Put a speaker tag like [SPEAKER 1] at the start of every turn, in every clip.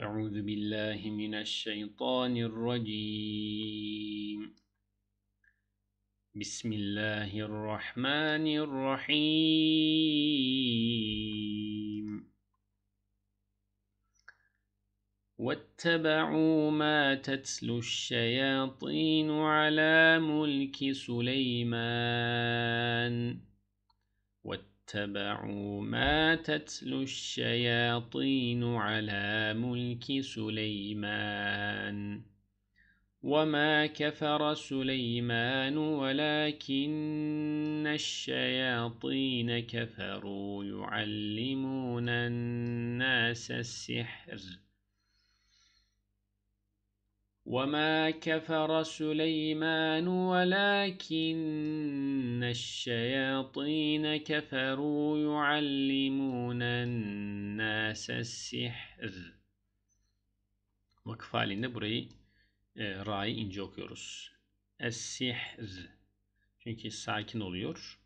[SPEAKER 1] أعوذ بالله من الشيطان الرجيم بسم الله الرحمن الرحيم واتبعوا ما تتلو الشياطين على ملك سليمان واتبعوا واتبعوا ما تتلو الشياطين على ملك سليمان وما كفر سليمان ولكن الشياطين كفروا يعلمون الناس السحر وَمَا كَفَرَ سُلَيْمَانُ وَلَكِنَّ الشَّيَاطِينَ كَفَرُوا يُعَلِّمُونَ النَّاسَ السِّحْرِ Vakıf halinde burayı e, ra'yı ince okuyoruz. Es-sihr. Çünkü sakin oluyor.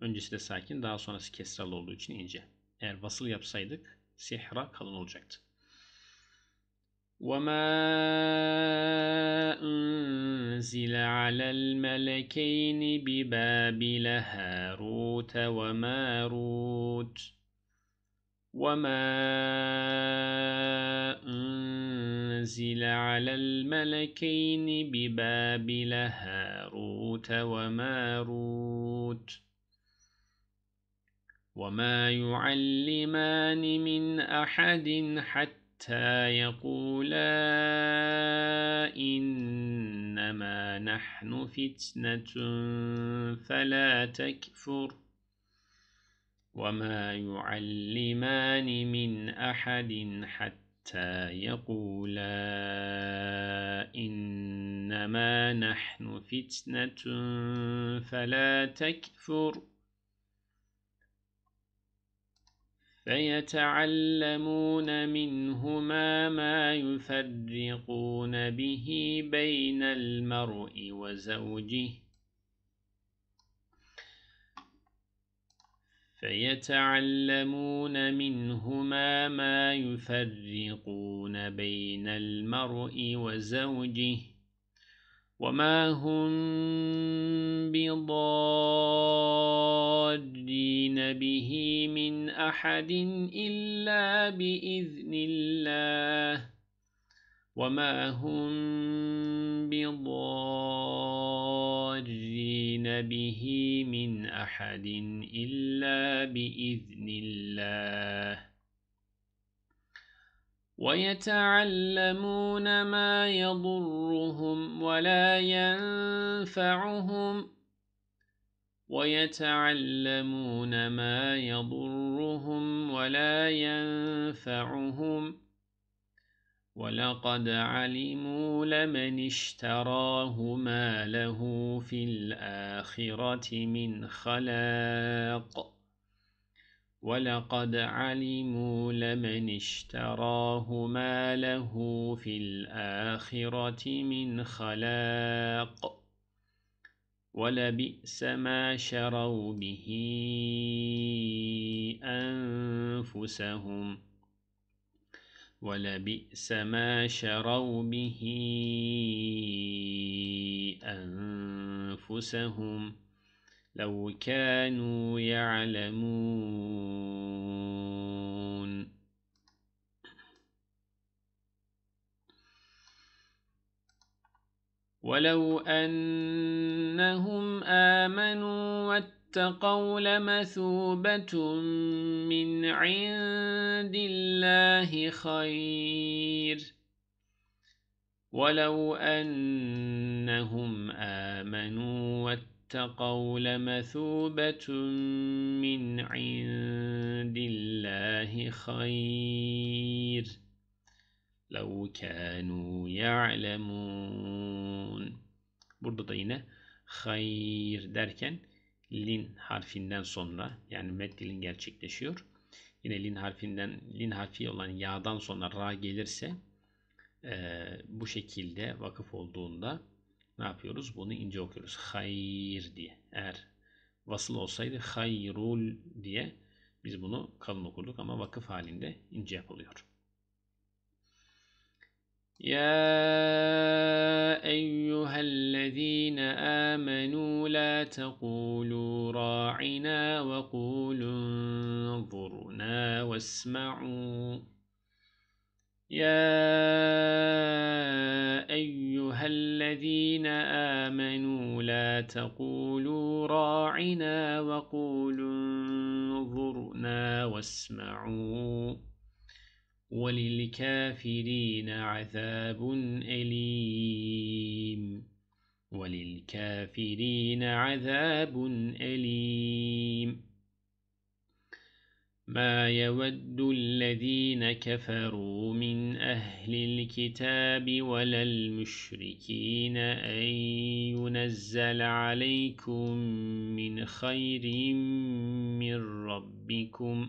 [SPEAKER 1] Öncesi de sakin, daha sonrası kesralı olduğu için ince. Eğer vasıl yapsaydık sihra kalın olacaktı. وما أنزل على الملكين ببابل هاروت وماروت وما أنزل على الملكين ببابل هاروت وماروت وما يعلمان من أحد حتى حتى يقولا إنما نحن فتنة فلا تكفر وما يعلمان من أحد حتى يقولا إنما نحن فتنة فلا تكفر فيتعلمون منهما ما يفرقون به بين المرء وزوجه فيتعلمون منهما ما يفرقون بين المرء وزوجه وما هم بضادين به من أحد إلا بإذن الله وما هم بضادين به من أحد إلا بإذن الله ويتعلمون ما يضرهم ولا ينفعهم ويتعلمون ما يضرهم ولا ينفعهم ولقد علموا لمن اشتراه ما له في الآخرة من خلاق وَلَقَدْ عَلِمُوا لَمَنِ اشْتَرَاهُ مَا لَهُ فِي الْآخِرَةِ مِنْ خَلَاقٍ وَلَبِئْسَ مَا شَرَوْا بِهِ أَنفُسَهُمْ وَلَبِئْسَ مَا شَرَوْا بِهِ أَنفُسَهُمْ لو كانوا يعلمون ولو أنهم آمنوا واتقوا لمثوبة من عند الله خير ولو أنهم آمنوا واتقوا اتقوا لمثوبة من عند الله خير لو كانوا يعلمون Burada da yine hayır derken lin harfinden sonra yani meddilin gerçekleşiyor. Yine lin harfinden lin harfi olan ya'dan sonra ra gelirse e, bu şekilde vakıf olduğunda ne yapıyoruz? Bunu ince okuyoruz. Hayır diye. Eğer vasıl olsaydı hayrul diye biz bunu kalın okurduk ama vakıf halinde ince yapılıyor. يا أيها الذين آمنوا لا تقولوا راعنا وقولوا انظرنا واسمعوا يا الذين آمنوا لا تقولوا راعنا وقولوا انظرنا واسمعوا وللكافرين عذاب أليم وللكافرين عذاب أليم ما يود الذين كفروا من أهل الكتاب ولا المشركين أن ينزل عليكم من خير من ربكم ۖ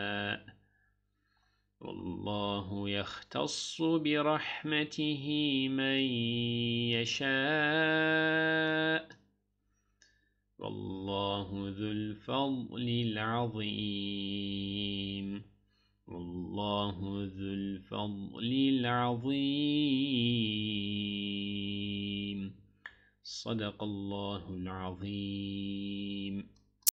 [SPEAKER 1] الله يختص برحمته من يشاء والله ذو الفضل العظيم والله ذو الفضل العظيم صدق الله العظيم